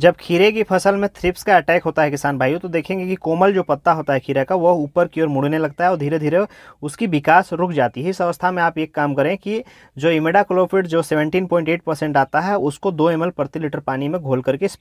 जब खीरे की फसल में थ्रिप्स का अटैक होता है किसान भाइयों तो देखेंगे कि कोमल जो पत्ता होता है खीरा का वह ऊपर की ओर मुड़ने लगता है और धीरे धीरे उसकी विकास रुक जाती है इस अवस्था में आप एक काम करें कि जो इमेडा क्लोफिड जो 17.8 परसेंट आता है उसको दो एम प्रति लीटर पानी में घोल करके